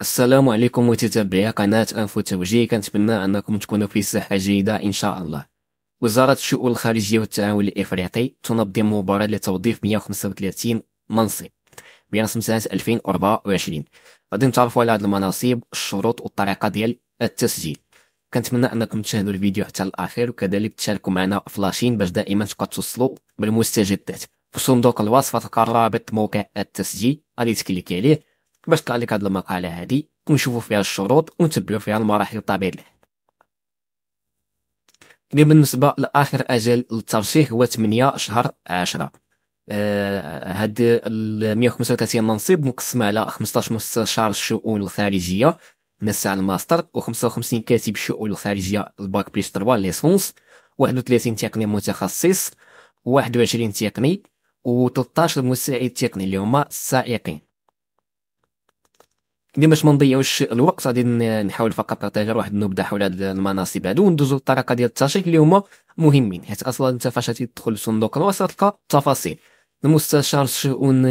السلام عليكم متتبعي قناة أنفو التوجيه كنتمنى أنكم تكونوا في صحة جيدة إن شاء الله وزارة الشؤون الخارجية والتعاون الإفريقي تنظم مباراة لتوظيف 135 منصب برسم سنة 2024 غادي نتعرفوا على هاد المناصب الشروط والطريقة ديال التسجيل كنتمنى أنكم تشاهدوا الفيديو حتى الأخير وكذلك تشاركوا معنا فلاشين باش دائما تبقى توصلوا بالمستجدات في صندوق الوصف تلقى رابط موقع التسجيل غادي تكليك عليه باش طلع لك هاد المقاله هادي ونشوفوا فيها الشروط ونتبعوا فيها المراحل الطبيعيه الحال بالنسبه لاخر اجل للترشيح هو 8 شهر 10 آه هاد ال 135 منصب مقسمة على 15 مستشار الشؤون الخارجيه مساع الماستر و55 كاتب شؤون الخارجيه الباك بليس 3 ليسونس 31 تقني متخصص 21 تقني و13 مساعد تقني اللي هما السائقين اللي ما نضيعوش الوقت غادي نحاول فقط نتاجر واحد النبذه حول هاد المناصب هادو وندوزو للطريقه ديال الترشيح اللي هما مهمين حيت اصلا انت فاش تدخل لصندوق الوسط تلقى تفاصيل المستشار الشؤون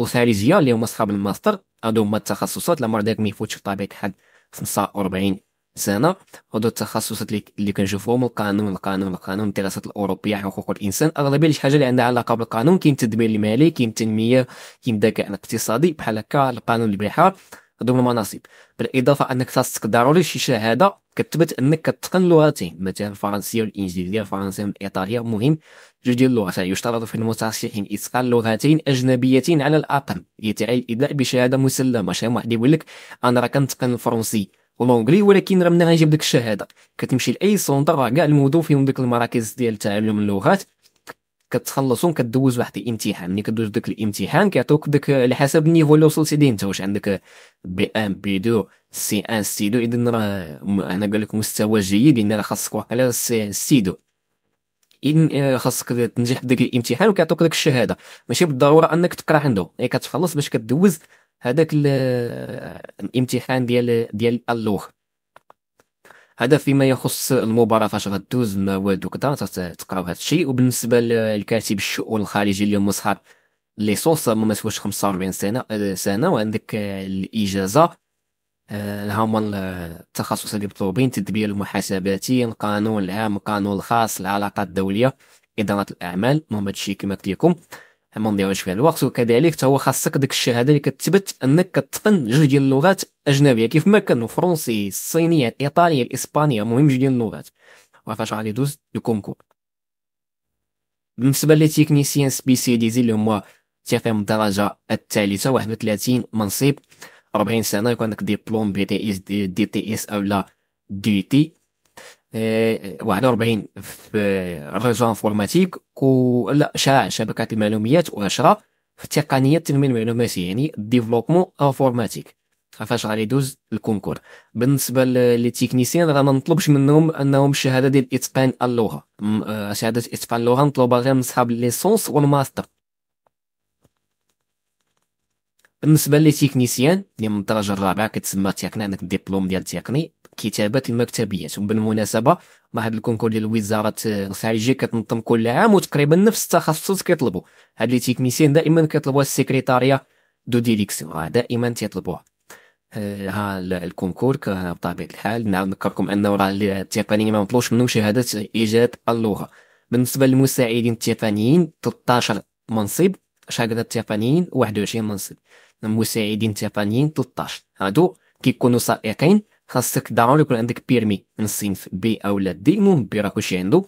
الخارجيه اللي هما اصحاب الماستر هادو هما التخصصات لا داك ما يفوتش بطبيعه الحال 45 سنه هادو التخصصات اللي كنشوفوهم القانون القانون القانون الدراسات الاوروبيه حقوق الانسان اغلبيه الحاجه اللي عندها علاقه بالقانون كاين التدبير المالي كاين التنميه كاين الذكاء الاقتصادي بحال هكا القانون البحار هادو هما المناصب بالاضافه انك خاصك ضروري شي شهاده كتبت انك كتقن لغتين مثلا الفرنسيه والانجليزيه الفرنسيه والايطاليه مهم جوج ديال اللغات يشترط في المترشحين اتقان لغتين اجنبيتين على الاقل يتعين الادلاء بشهاده مسلمه شي واحد يقول لك انا راه كنتقن الفرنسي ولونجلي ولكن راه من غنجيب ديك الشهاده كتمشي لاي سونتر راه كاع الموضوع فيهم ديك المراكز ديال تعلم اللغات كتخلصهم كدوز واحد الامتحان ملي كدوز داك الامتحان كيعطوك داك على حسب النيفو اللي وصلتي ليه انت واش عندك بي ام بي دو سي ان سي دو اذا راه انا قال لك مستوى جيد يعني راه خاصك واقيلا سي سي دو اذن آه، خاصك تنجح بداك الامتحان وكيعطوك داك الشهاده ماشي بالضروره انك تقرا عنده يعني كتخلص باش كدوز هذاك الامتحان ديال ديال اللغه هذا فيما يخص المباراه فاش غدوز المواد وكذا تقراو هذا الشيء وبالنسبه للكاتب الشؤون الخارجي اللي هو لي سوس ما مسواش 45 سنه آه، سنه وعندك آه، الاجازه آه، هما التخصص اللي مطلوبين تدبير المحاسباتي القانون العام القانون الخاص العلاقات الدوليه اداره الاعمال المهم هادشي كما قلت لكم مونديال فيها الوقت وكذلك تا هو خاصك ديك الشهاده اللي كتثبت انك كتقن جوج ديال اللغات اجنبيه كيف ما كانوا فرونسي الصينيه الايطاليه الاسبانيه المهم جوج ديال اللغات وفاش غادي دوز الكونكور بالنسبه لي تيكنيسيان سبيسياليزي اللي هما تيقيم الدرجه الثالثه 31 منصب 40 سنه يكون عندك ديبلوم بي تي اس دي تي اس او لا دي تي 41 آه، في ريزو انفورماتيك و لا شاع شبكات المعلومات و10 في تقنيه التنميه المعلوماتيه يعني ديفلوبمون انفورماتيك فاش غادي يدوز الكونكور بالنسبه لي تيكنيسيان راه ما نطلبش منهم انهم شهاده ديال اتقان اللغه آه، شهاده اتقان اللغه نطلبها غير من صحاب ليسونس والماستر بالنسبه لي تيكنيسيان اللي يعني من الدرجه الرابعه كتسمى تيقني عندك الدبلوم ديال تيقني كتابات المكتبيه وبالمناسبه ما هذا الكونكور ديال وزاره الخارجيه كتنظم كل عام وتقريبا نفس التخصص كيطلبوا هاد لي تيكنيسيان دائما كيطلبوها السكرتاريه دو ديريكسيون دائما تيطلبوها آه، ها الكونكور بطبيعه الحال نعاود نذكركم انه راه التقنيين ما مطلوش منهم شهاده ايجاد اللغه بالنسبه للمساعدين التقنيين 13 منصب شهاده التقنيين 21 منصب المساعدين التقنيين 13 هادو كيكونوا سائقين خاصك ضروري يكون عندك بيرمي من الصنف بي اولا دي المهم بي راه كلشي عنده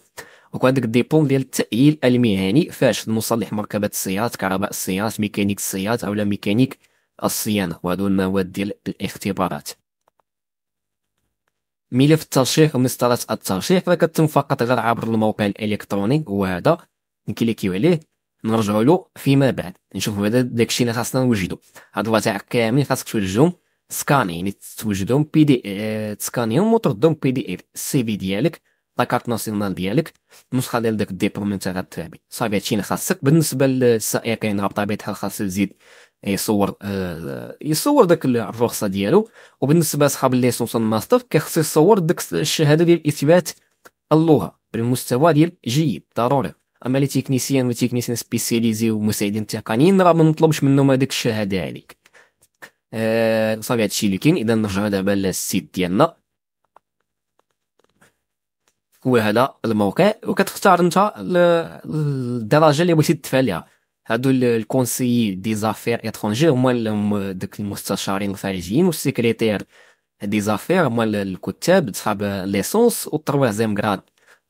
ويكون عندك ديبون ديال التأهيل المهني فاش المصلح مركبات السيارات كهرباء السيارات ميكانيك السيارات اولا ميكانيك الصيانة وهادو المواد ديال الاختبارات ملف الترشيح ومسطره الترشيح راه كتم فقط غير عبر الموقع الالكتروني هو هدا نكليكيو عليه نرجعوا له فيما بعد نشوفو هذا داكشي اللي خاصنا نوجدو هاد الوثائق كاملين خاصك توجدهم سكاني يعني توجدهم بي دي اه سكانيهم وتردهم بي دي اف سي في ديالك لاكارت ناسيونال ديالك النسخه ديال داك الديبلوم انت غتعبي صافي هادشي اللي خاصك بالنسبه للسائقين راه بطبيعه الحال خاص يزيد يصور اه يصور داك الرخصه ديالو وبالنسبه لصحاب الليسونس الماستر كيخص يصور داك الشهاده ديال اثبات اللغه بالمستوى ديال جيد ضروري اما لي تيكنيسيان و تيكنيسيان سبيسياليزي و مساعدين تقنيين راه ما نطلبش منهم هذيك الشهاده عليك صافي آه، هادشي اللي كاين اذا نرجعو دابا للسيت ديالنا هو هذا الموقع وكتختار انت الدرجه اللي بغيتي تدفع ليها هادو الكونسي دي زافير اترونجير هما دوك المستشارين الخارجيين والسكرتير دي زافير هما الكتاب صحاب ليسونس والتروازيام كراد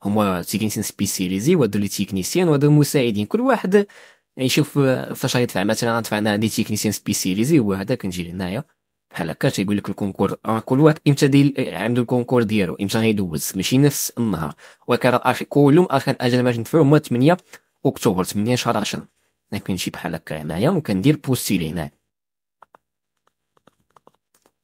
هما تيكنيسيان سبيسياليزي وهادو لي تيكنيسيان وهادو المساعدين كل واحد يعني شوف فاش غيدفع مثلا غندفع انا عندي تيكنيسيان سبيسياليزي هو هذا كنجي لهنايا بحال هكا تيقول لك الكونكور آه، كل واحد امتى ديال عنده الكونكور ديالو امتى غيدوز ماشي نفس النهار ولكن كلهم اخر اجل ما ندفعو هما 8 اكتوبر 8 شهر 10 انا كنمشي بحال هكا هنايا وكندير بوستي لهنايا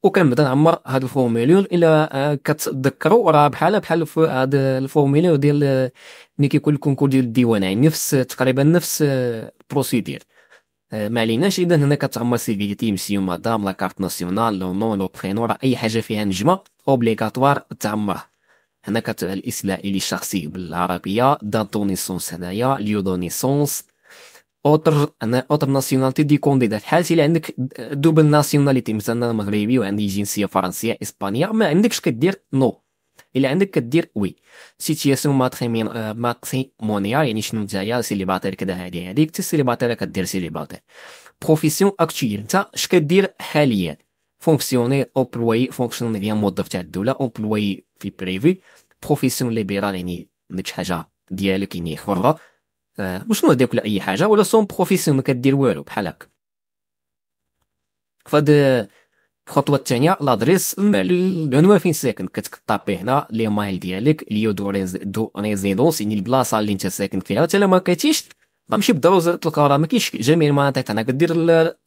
وكنبدا نعمر هاد الفورميلور الا آه، كتذكروا راه بحال بحال هاد الفورميلور ديال آه، ملي كيكون الكونكور ديال الديوان يعني نفس تقريبا نفس البروسيدير آه، ما عليناش اذا هنا كتعمر تي مسيو مدام لا كارت ناسيونال لو نو لو برينو راه اي حاجه فيها نجمه اوبليغاتوار تعمرها هنا كتبع الاسلائيلي الشخصي بالعربيه دات دونيسونس هنايا ليو دونيسونس اوتر انا اوتر ناسيوناليتي دي كونديدات حالتي الا عندك دوبل ناسيوناليتي مثلا انا مغربي وعندي جنسيه فرنسيه اسبانيه ما عندكش كدير نو الا عندك كدير وي سيتياسيون ماتريمين ماتريمونيال يعني شنو نتايا سيليباتير كدا هادي هاديك تي سيليباتير كدير سيليباتير بروفيسيون اكتويل نتا اش كدير حاليا فونكسيوني اوبلوي فونكسيونير يعني موظف تاع الدوله اوبلوي في بريفي بروفيسيون ليبرال يعني عندك شي حاجه ديالك يعني حره آه، وشنو هذاك ولا اي حاجه ولا سون بروفيسيون ما كدير والو بحال هكا فهاد الخطوه الثانيه لادريس العنوان فين ساكن كتكطابي هنا لي مايل ديالك ليو دو دو ريزيدونس يعني البلاصه اللي انت ساكن فيها حتى ما كاتيش غنمشي بالدروزه تلقى راه مكاينش جميع المناطق انا كدير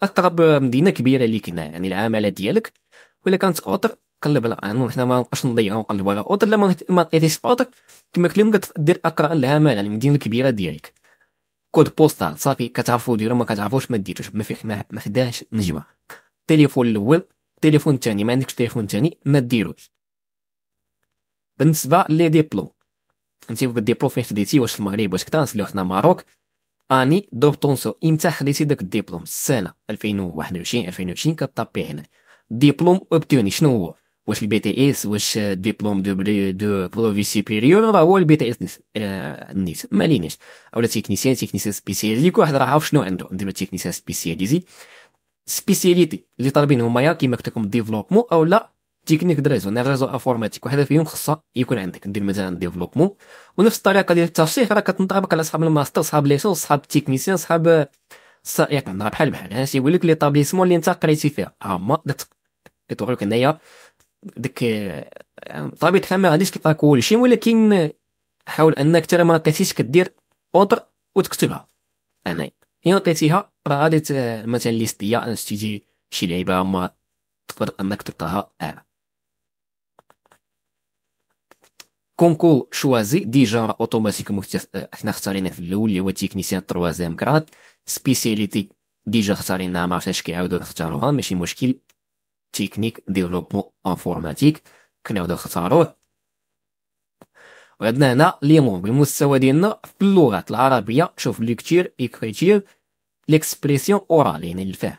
اقرب مدينه كبيره ليك هنا يعني العمالة ديالك ولا كانت اوتر قلب على يعني حنا ما نبقاش نضيعو نقلبو على اوتر لا ما لقيتيش اوتر كما كلمه كدير اقرا لها مال يعني المدينه الكبيره ديالك كود بوستال صافي كتعرفوا ديرو ما كتعرفوش ما ديروش ما فيه ما, حداش نجمه التليفون الاول التليفون الثاني ما عندكش تليفون ثاني ما ديروش بالنسبه لي ديبلو انت بالديبلو فين خديتي واش في المغرب واش كتانس لو حنا ماروك اني دوب طونسو امتى خديتي داك الدبلوم السنه 2021 2020 كطابي هنا ديبلوم اوبتوني شنو هو واش البي تي اس واش ديبلوم دو بري دو بروفي سيبيريور راه هو البي تي اس آه، نيس ما مالينيش اولا تيكنيسيان تيكنيسيان سبيسياليزي كل واحد راه عارف شنو عنده دابا تيكنيسيان سبيسياليزي سبيسياليتي اللي طالبين هما كيما قلت لكم ديفلوبمون او لا تكنيك دريزو ريزو يعني ريزو انفورماتيك وحده فيهم خصها يكون عندك ندير مثلا ديفلوبمون ونفس الطريقه ديال الترشيح راه كتنطبق على صحاب الماستر صحاب ليسون صحاب تيكنيسيان صحاب السائق راه بحال بحال انا تيقول لك ليطابليسمون اللي انت قريتي فيها هما لك هنايا ديك طبيعة الحال ما غاديش تلقى كلشي ولكن حاول انك ترى ما لقيتيش كدير اوتر وتكتبها انا هي لقيتيها راه غادي مثلا ليستيا شتيتي شي لعيبه ما تقدر انك تلقاها انا آه. كونكور شوازي ديجا راه اوتوماتيك آه، حنا اختارينا في الاول اللي هو تيكنيسيان تروازيام كراد سبيسياليتي ديجا اختاريناها ما عرفتش كيعاودو يختاروها ماشي مشكل تكنيك ديفلوبمون انفورماتيك كنعاودو نختاروه وعندنا هنا لي مون بالمستوى ديالنا في اللغات العربيه شوف ليكتير ايكريتير ليكسبريسيون اورال يعني الفهم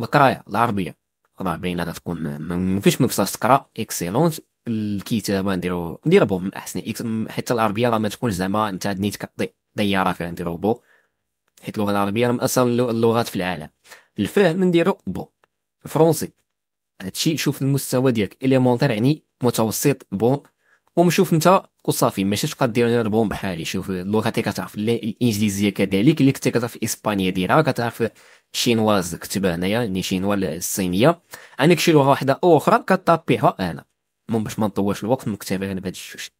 القرايه العربيه راه باينه غتكون ما فيش ما تقرا اكسيلونس الكتابه نديرو ندير بو من احسن حتى العربيه راه ما تكونش زعما انت نيتك طياره دياره فيها نديرو بو حيت اللغه العربيه من اصل اللغات في العالم الفهم نديرو بو فرونسي هادشي شوف المستوى ديالك اليمونتير يعني متوسط بون ومشوف انت وصافي ماشي تبقى دير انا البون بحالي شوف اللغه تي كتعرف الانجليزيه كذلك اللي كنتي كتعرف الاسبانيه ديالها كتعرف الشينواز كتبها هنايا يعني شينوا الصينيه عندك شي لغه واحده اخرى كطابيها انا المهم باش ما نطولش الوقت مكتبه انا بهاد الشوش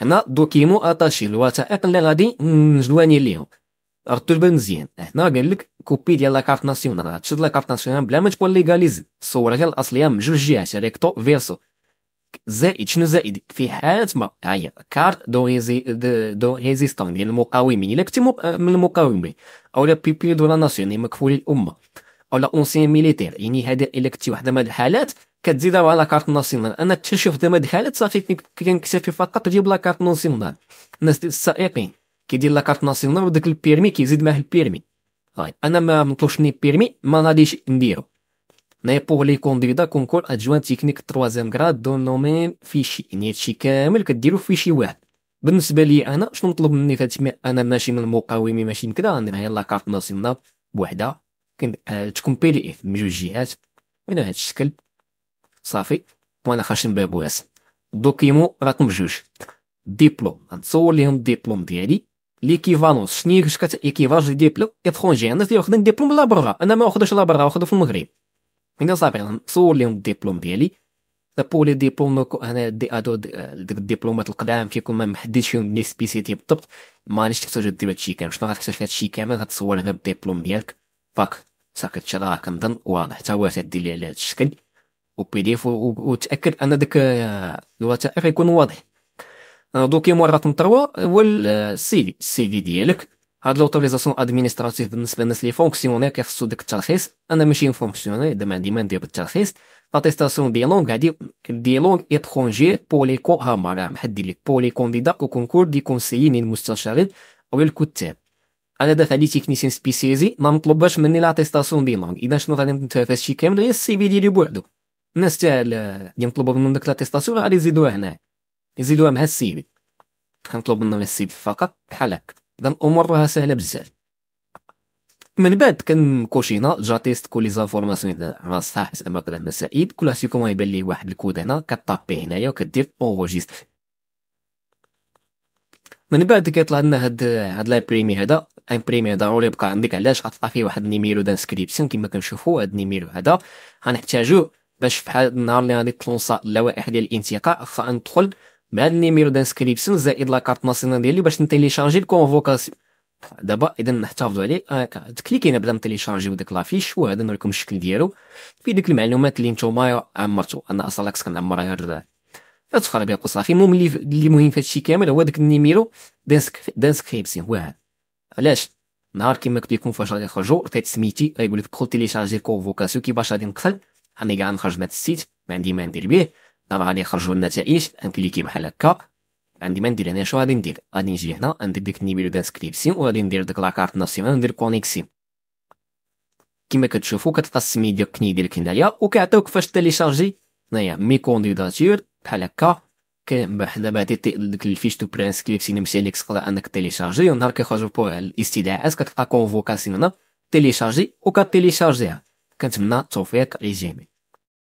هنا دوكيمو اتاشي الوثائق اللي غادي نجواني ليهم ارتو تبان مزيان هنا قال لك كوبي ديال لاكارت ناسيونال تشد لاكارت ناسيونال بلا ما تكون ليغاليزي الصوره ديال الاصليه من جوج جهات ريكتو فيرسو زائد شنو زائد في حالة ما هي كارت دو ريزي دو ريزيستون ديال المقاومين الا كنتي من المقاومين او لا بيبي دو لا ناسيون يعني مكفول الامه او لا اونسيان ميليتير يعني هذا الا كنتي واحده من الحالات كتزيد على لاكارت ناسيونال انا تشوف دابا هاد الحالات صافي كنكتفي فقط تجيب كارت ناسيونال الناس السائقين كيدير لاكارت ناسيونال وداك البيرمي كيزيد معاه البيرمي غاي انا ما ني بيرمي ما غاديش نديرو مي بوغ لي كونديدا كونكور ادجوان تكنيك تروازيام غراد دون نومين فيشي يعني هادشي كامل كديرو فيشي واحد بالنسبه لي انا شنو مطلوب مني فهاد انا ماشي من المقاومي ماشي من كدا غندير غير لاكارت ناسيونال بوحدها دي اف من جوج جهات من هاد الشكل صافي وانا خاشم باب واسع دوكيمون راكم جوج ديبلوم غنصور ليهم الديبلوم ديالي ليكيفالونس شنو هي كاش كيفاج دي ديبلوم اتخونجي انا تي واخدين ديبلوم لا برا انا ما واخدوش لا برا واخدو في المغرب هنا صافي نصور لهم الديبلوم ديالي بو لي ديبلوم انا دي ادو ديك الدبلومات القدام كيكون ما محددش فيهم لي سبيسيتي بالضبط مانيش تحتاج دير هادشي كامل شنو غتحتاج في هادشي كامل غتصور غير الديبلوم ديالك فاك ساكت شرا كنظن واضح حتى هو تدي لي على هاد الشكل وبي دي اف وتاكد ان داك الوثائق يكون واضح دوكي مورا 3 هو السي في السي في ديالك هاد لوتوريزاسيون ادمينستراتيف بالنسبه للناس لي فونكسيونير كيخصو داك الترخيص انا ماشي فونكسيونير دابا عندي ما ندير بالترخيص لاتيستاسيون دي لونغ غادي دي لونغ اترونجي بو لي كو هما راه محدد ليك بو لي كونديدا كو كونكور دي كونسيين المستشارين او الكتاب انا دافع لي تيكنيسيان سبيسيزي ما مطلوباش مني لاتيستاسيون دي لونغ اذا شنو غادي نتنافس شي كامل غير السي في ديالي بوحدو الناس تاع اللي مطلوبه منهم ديك لاتيستاسيون غادي يزيدوها هنا يزيدوها مع السيدي كنطلب منهم السيبي فقط بحال هكا اذا الامور راها سهله بزاف من بعد كنكوشينا جا جاتيست كل زانفورماسيون ديال صح زعما كلام سعيد كل واحد فيكم غيبان ليه واحد الكود هنا كطابي هنايا وكدير اونجيستر من بعد كيطلع لنا هاد هاد لابريمي هذا امبريمي هذا ضروري يبقى عندك علاش غتلقى فيه واحد النيميرو دانسكريبسيون كما كنشوفوا هاد النيميرو هذا غنحتاجو باش فحال النهار اللي غادي تلونسا اللوائح ديال الانتقاء خا ندخل بعد النيميرو دانسكريبسيون زائد لا كارت ناسيونال ديالي باش نتيليشارجي الكونفوكاسيون دابا اذا نحتفظوا عليه تكليكينا بلا نتيليشارجيو داك لافيش وهذا نوريكم الشكل ديالو في ديك المعلومات اللي نتوما عمرتو انا اصلا كنت كنعمرها تخرب يقول صافي المهم اللي مهم في هادشي كامل هو داك النيميرو دانسكريبسيون هو هذا علاش نهار كيما كنت يكون فاش غادي نخرجو عطيت سميتي غيقول لك دخل تيليشارجي الكونفوكاسيون كيفاش غادي نقتل راني كاع نخرج من هاد السيت ما عندي ما ندير بيه غادي يخرجوا النتائج نكليكي بحال هكا عندي ما ندير هنا شنو غادي ندير غادي نجي هنا ندير ديك النيفيل دانسكريبسيون وغادي ندير ديك لاكارت ناسيونال ندير كونيكسيون كما كتشوفوا كتلقى السميه ديال الكني ديال هنايا وكيعطيوك فاش تيليشارجي هنايا مي كونديداتور بحال هكا دابا هادي ديك الفيش دو برانسكريبسيون مشي عليك تقدر انك تيليشارجي ونهار كيخرجوا بو الاستدعاءات كتلقى كونفوكاسيون هنا تيليشارجي وكتيليشارجيها كنتمنى التوفيق للجميع